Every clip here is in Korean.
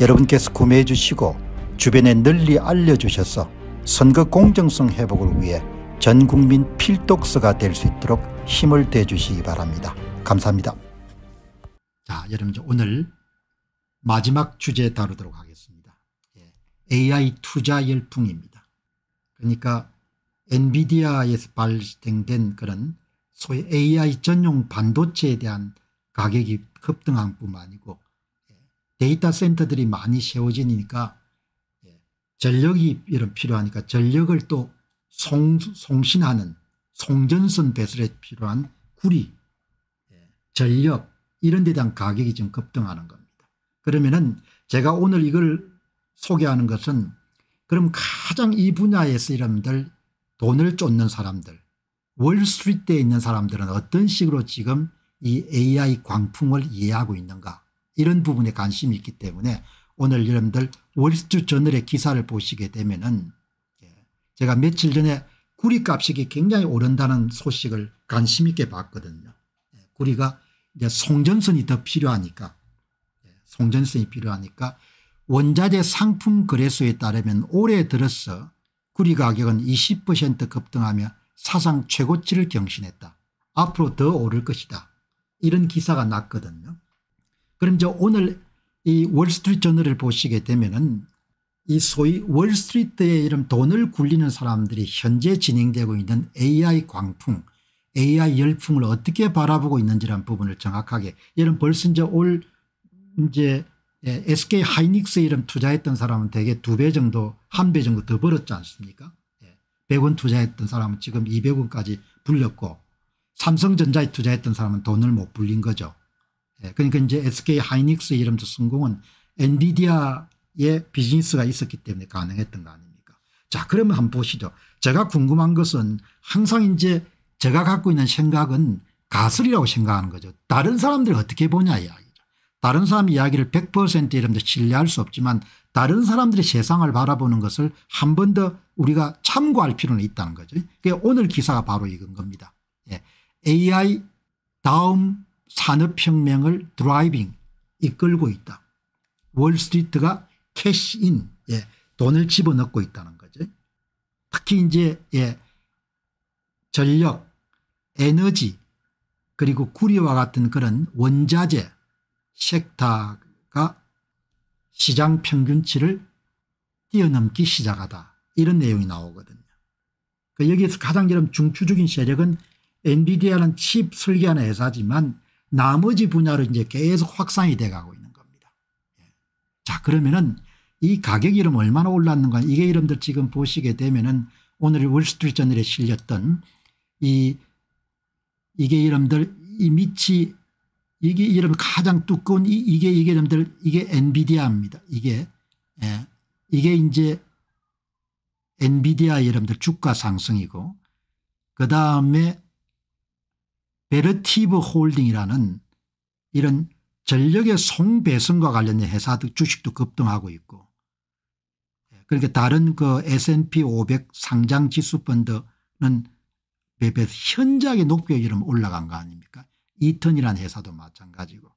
여러분께서 구매해 주시고 주변에 널리 알려주셔서 선거 공정성 회복을 위해 전국민 필독서가 될 수 있도록 힘을 대주시기 바랍니다. 감사합니다. 자, 여러분 오늘 마지막 주제 다루도록 하겠습니다. AI 예, 투자 열풍입니다. 그러니까 엔비디아에서 발생된 그런 소위 AI 전용 반도체에 대한 가격이 급등한 뿐만 아니고 데이터 센터들이 많이 세워지니까 예, 전력이 이런 필요하니까 전력을 또 송, 송신하는 송전선 배설에 필요한 구리 예, 전력 이런 데 대한 가격이 지금 급등하는 겁니다. 그러면은 제가 오늘 이걸 소개하는 것은 그럼 가장 이 분야에서 여러분들 돈을 쫓는 사람들 월스트리트에 있는 사람들은 어떤 식으로 지금 이 AI 광풍을 이해하고 있는가 이런 부분에 관심이 있기 때문에 오늘 여러분들 월스트리트저널의 기사를 보시게 되면 은 예, 제가 며칠 전에 구리값이 굉장히 오른다는 소식을 관심 있게 봤거든요. 예, 구리가 이제 송전선이 더 필요하니까 예, 송전선이 필요하니까 원자재 상품 거래소에 따르면 올해 들어서 구리 가격은 20% 급등하며 사상 최고치를 경신했다. 앞으로 더 오를 것이다. 이런 기사가 났거든요. 그럼 이제 오늘 이 월스트리트 저널을 보시게 되면은 이 소위 월스트리트의 이름 돈을 굴리는 사람들이 현재 진행되고 있는 AI 광풍 AI 열풍을 어떻게 바라보고 있는지란 부분을 정확하게 예를 벌써 이제 올 이제 SK 하이닉스 이름 투자했던 사람은 대개 두 배 정도 한 배 정도 더 벌었지 않습니까 100원 예. 투자했던 사람은 지금 200원까지 불렸고 삼성전자에 투자했던 사람은 돈을 못 불린 거죠 예, 그러니까 이제 SK 하이닉스 이름도 성공은 엔비디아의 비즈니스가 있었기 때문에 가능했던 거 아닙니까 자 그러면 한번 보시죠 제가 궁금한 것은 항상 이제 제가 갖고 있는 생각은 가설이라고 생각하는 거죠 다른 사람들 어떻게 보냐 이야기죠 다른 사람 이야기를 100% 이름도 신뢰할 수 없지만 다른 사람들이 세상을 바라보는 것을 한 번 더 우리가 참고할 필요는 있다는 거죠 그게 오늘 기사가 바로 이건 겁니다 예. AI 다음 산업혁명을 드라이빙 이끌고 있다. 월스트리트가 캐시인 예, 돈을 집어넣고 있다는 거죠. 특히 이제 예, 전력 에너지 그리고 구리와 같은 그런 원자재 섹터가 시장 평균치를 뛰어넘기 시작하다 이런 내용이 나오거든요. 그 여기에서 가장 중추적인 세력은 엔비디아는 칩 설계하는 회사지만 나머지 분야로 이제 계속 확산이 돼가고 있는 겁니다. 예. 자 그러면은 이 가격 이름 얼마나 올랐는가 이게 이름들 지금 보시게 되면은 오늘 월스트리트저널에 실렸던 이 이게 이름들 이 밑이 이게 이름 가장 두꺼운 이, 이게 이게 이름들 이게 엔비디아입니다. 이게 예. 이게 이제 엔비디아 이름들 주가 상승이고 그 다음에 베르티브 홀딩이라는 이런 전력의 송배선과 관련된 회사들 주식도 급등하고 있고 그러니까 다른 그 S&P 500 상장 지수 펀드는 매배 현저하게 높게 이름 올라간 거 아닙니까? 이턴이라는 회사도 마찬가지고.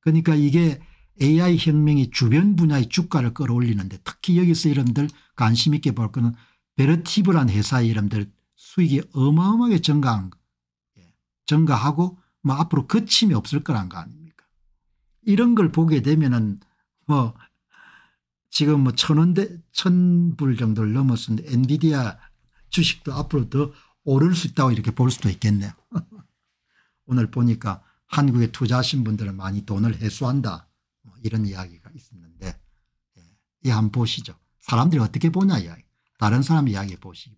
그러니까 이게 AI 혁명이 주변 분야의 주가를 끌어올리는데 특히 여기서 이름들 관심 있게 볼 거는 베르티브라는 회사의 이름들 수익이 어마어마하게 증가한 거. 증가하고 뭐 앞으로 그침이 없을 거란 거 아닙니까? 이런 걸 보게 되면은 뭐 지금 뭐 천원대 천 불 정도를 넘었은 엔비디아 주식도 앞으로 더 오를 수 있다고 이렇게 볼 수도 있겠네요. 오늘 보니까 한국에 투자하신 분들은 많이 돈을 회수한다 뭐 이런 이야기가 있었는데 예, 이한 보시죠. 사람들이 어떻게 보냐 이야기. 다른 사람 이야기 보시기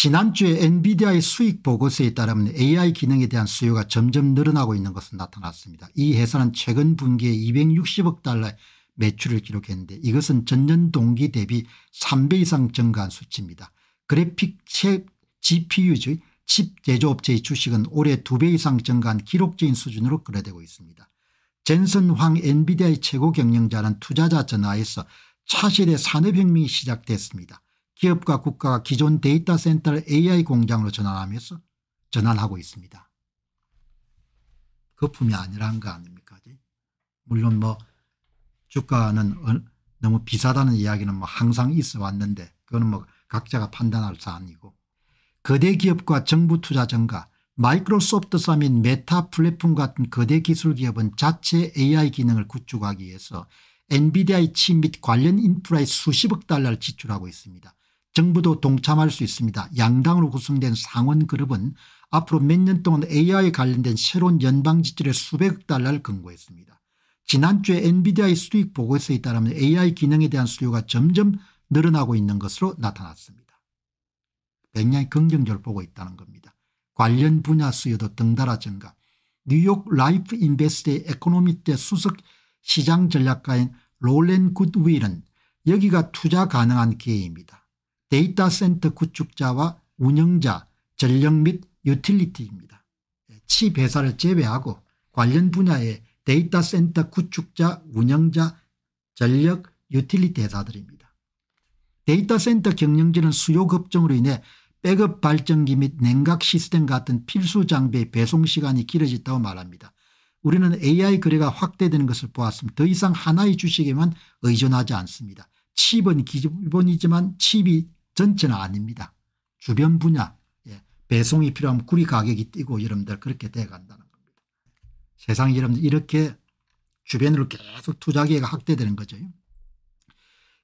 지난주에 엔비디아의 수익 보고서에 따르면 AI 기능에 대한 수요가 점점 늘어나고 있는 것은 나타났습니다. 이 회사는 최근 분기에 260억 달러의 매출을 기록했는데 이것은 전년 동기 대비 3배 이상 증가한 수치입니다. 그래픽 책 GPU의 칩 제조업체의 주식은 올해 2배 이상 증가한 기록적인 수준으로 끌어되고 있습니다. 젠슨 황 엔비디아의 최고 경영자는 투자자 전화에서 차실의 산업혁명이 시작됐습니다. 기업과 국가가 기존 데이터 센터를 AI 공장으로 전환하면서 전환하고 있습니다. 거품이 아니라거 아닙니까? 물론 뭐 주가는 어, 너무 비싸다는 이야기는 뭐 항상 있어 왔는데 그거는 뭐 각자가 판단할 사안이고 거대 기업과 정부 투자 증가 마이크로소프트사 및 메타 플랫폼 같은 거대 기술 기업은 자체 AI 기능을 구축하기 위해서 엔비디아의 칩및 관련 인프라에 수십억 달러를 지출하고 있습니다. 정부도 동참할 수 있습니다. 양당으로 구성된 상원그룹은 앞으로 몇 년 동안 AI에 관련된 새로운 연방지출에 수백억 달러를 권고했습니다. 지난주에 엔비디아의 수익 보고서에 따르면 AI 기능에 대한 수요가 점점 늘어나고 있는 것으로 나타났습니다. 굉장히 긍정적으로 보고 있다는 겁니다. 관련 분야 수요도 등달아 증가 뉴욕 라이프 인베스트의 에코노미때 수석 시장 전략가인 롤렌 굿윌은 여기가 투자 가능한 기회입니다. 데이터 센터 구축자와 운영자, 전력 및 유틸리티입니다. 예, 치 회사를 제외하고 관련 분야의 데이터 센터 구축자, 운영자, 전력, 유틸리티 회사들입니다. 데이터 센터 경영진은 수요 급증으로 인해 백업 발전기 및 냉각 시스템 같은 필수 장비의 배송 시간이 길어졌다고 말합니다. 우리는 AI 거래가 확대되는 것을 보았으면더 이상 하나의 주식에만 의존하지 않습니다. 칩은 기본이지만 칩이 전체는 아닙니다. 주변 분야 예. 배송이 필요하면 구리 가격이 뛰고 여러분들 그렇게 돼간다는 겁니다. 세상에 여러분들 이렇게 주변으로 계속 투자 기회가 확대되는 거죠.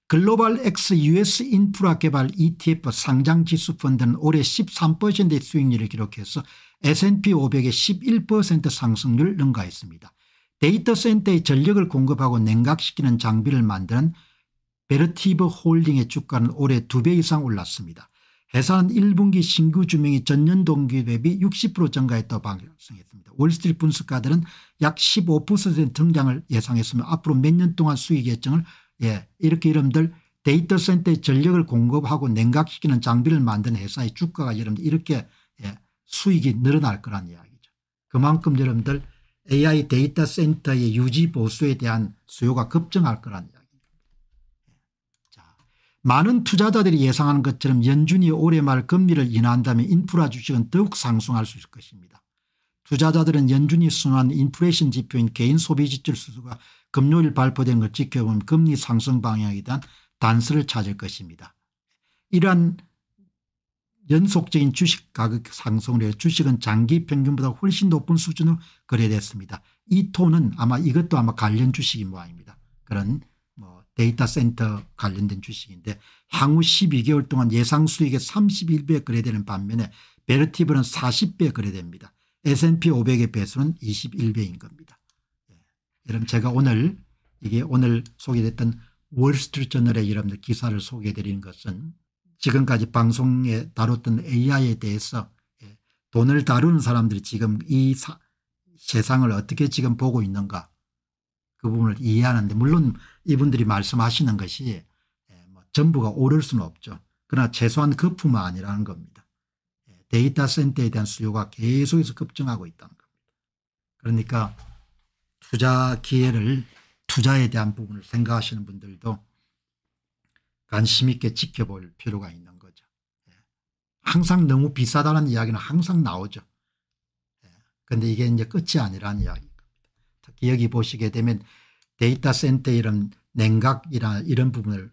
글로벌 XUS 인프라 개발 ETF 상장 지수 펀드는 올해 13%의 수익률을 기록해서 S&P 500의 11% 상승률 을 능가했습니다. 데이터 센터의 전력을 공급하고 냉각시키는 장비를 만드는 베르티브 홀딩의 주가는 올해 2배 이상 올랐습니다. 회사는 1분기 신규 주명이 전년 동기 대비 60% 증가했다고 방송했습니다. 월스트리트 분석가들은 약15% 성장을 예상했으며 앞으로 몇 년 동안 수익 예정을 예 이렇게 이름들 데이터 센터에 전력을 공급하고 냉각시키는 장비를 만든 회사의 주가가 여러분들 이렇게 예, 수익이 늘어날 거란 이야기죠. 그만큼 여러분들 AI 데이터 센터의 유지 보수에 대한 수요가 급증할 거란 이야기 많은 투자자들이 예상하는 것처럼 연준이 올해 말 금리를 인하한다면 인프라 주식은 더욱 상승할 수 있을 것입니다. 투자자들은 연준이 순환 인플레이션 지표인 개인 소비지출 수수가 금요일 발표된 걸 지켜보면 금리 상승 방향에 대한 단서를 찾을 것입니다. 이러한 연속적인 주식 가격 상승으로 주식은 장기 평균보다 훨씬 높은 수준으로 거래됐습니다. 이 톤은 아마 이것도 아마 관련 주식인 모양입니다. 그런 데이터 센터 관련된 주식인데 향후 12개월 동안 예상 수익의 31배에 거래되는 반면에 베르티브는 40배에 거래됩니다. S&P 500의 배수는 21배인 겁니다. 예. 여러분 제가 오늘 이게 오늘 소개됐던 월스트리트저널의 여러분들 기사를 소개해드리는 것은 지금까지 방송에 다뤘던 AI에 대해서 예, 돈을 다루는 사람들이 지금 이 사, 세상을 어떻게 지금 보고 있는가 그 부분을 이해하는데 물론 이분들이 말씀하시는 것이 예, 뭐 전부가 오를 수는 없죠. 그러나 최소한 그 품은 아니라는 겁니다. 예, 데이터 센터에 대한 수요가 계속해서 급증하고 있다는 겁니다. 그러니까 투자 기회를 투자에 대한 부분을 생각하시는 분들도 관심 있게 지켜볼 필요가 있는 거죠. 예, 항상 너무 비싸다는 이야기는 항상 나오죠. 그런데 이게 이제 끝이 아니라는 이야기. 특히 여기 보시게 되면 데이터 센터 이런 냉각이나 이런 부분을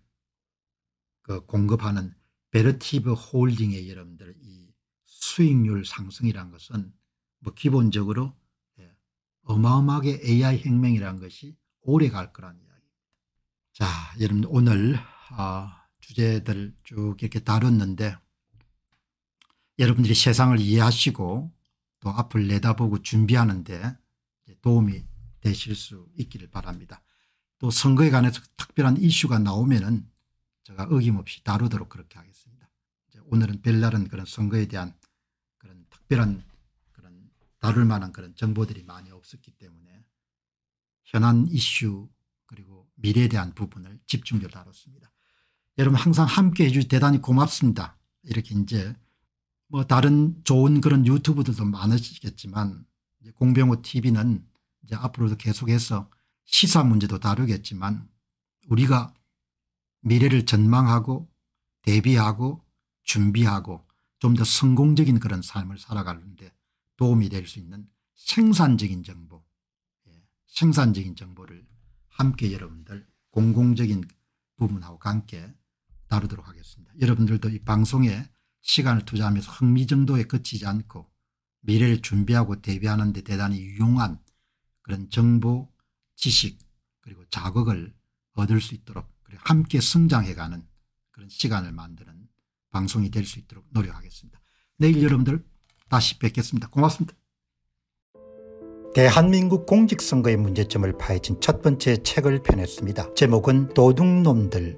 그 공급하는 베르티브 홀딩의 여러분들 이 수익률 상승이란 것은 뭐 기본적으로 예, 어마어마하게 AI 혁명이란 것이 오래 갈 거란 이야기입니다. 자 여러분 오늘 아, 주제들 쭉 이렇게 다뤘는데 여러분들이 세상을 이해하시고 또 앞을 내다보고 준비하는데 도움이 되실 수 있기를 바랍니다. 또 선거에 관해서 특별한 이슈가 나오면은 제가 어김없이 다루도록 그렇게 하겠습니다. 이제 오늘은 별다른 그런 선거에 대한 그런 특별한 그런 다룰 만한 그런 정보들이 많이 없었기 때문에 현안 이슈 그리고 미래에 대한 부분을 집중적으로 다뤘습니다. 여러분 항상 함께 해주셔서 대단히 고맙습니다. 이렇게 이제 뭐 다른 좋은 그런 유튜브들도 많으시겠지만 공병호 TV는 이제 앞으로도 계속해서 시사 문제도 다루겠지만 우리가 미래를 전망하고 대비하고 준비하고 좀 더 성공적인 그런 삶을 살아가는데 도움이 될 수 있는 생산적인 정보 예, 생산적인 정보를 함께 여러분들 공공적인 부분하고 함께 다루도록 하겠습니다. 여러분들도 이 방송에 시간을 투자하면서 흥미 정도에 그치지 않고 미래를 준비하고 대비하는 데 대단히 유용한 그런 정보, 지식 그리고 자극을 얻을 수 있도록 함께 성장해가는 그런 시간을 만드는 방송이 될 수 있도록 노력하겠습니다. 내일 여러분들 다시 뵙겠습니다. 고맙습니다. 대한민국 공직선거의 문제점을 파헤친 첫 번째 책을 펴냈습니다. 제목은 도둑놈들